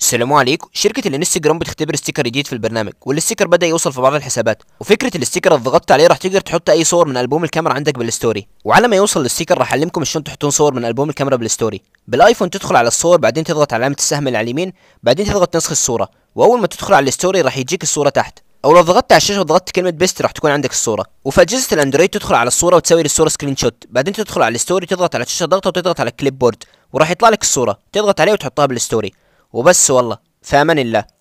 السلام عليكم شركه الانستجرام بتختبر ستيكر جديد في البرنامج والستيكر بدا يوصل في بعض الحسابات وفكره الاستيكر اللي ضغطت عليه راح تقدر تحط اي صور من البوم الكاميرا عندك بالستوري وعلى ما يوصل الستيكر راح اعلمكم شلون تحطون صور من البوم الكاميرا بالستوري بالايفون تدخل على الصور بعدين تضغط على علامه السهم اللي على اليمين بعدين تضغط نسخ الصوره واول ما تدخل على الستوري راح يجيك الصوره تحت او لو ضغطت على الشاشه وضغطت كلمه بيست راح تكون عندك الصوره وفي اجهزه الاندرويد تدخل على الصوره وتسوي للصوره سكرين شوت بعدين تدخل على الستوري تضغط على الشاشه ضغطه وتضغط على الكليب بورد وراح يطلع لك الصوره تضغط عليه وتحطها بالستوري وبس والله في امان الله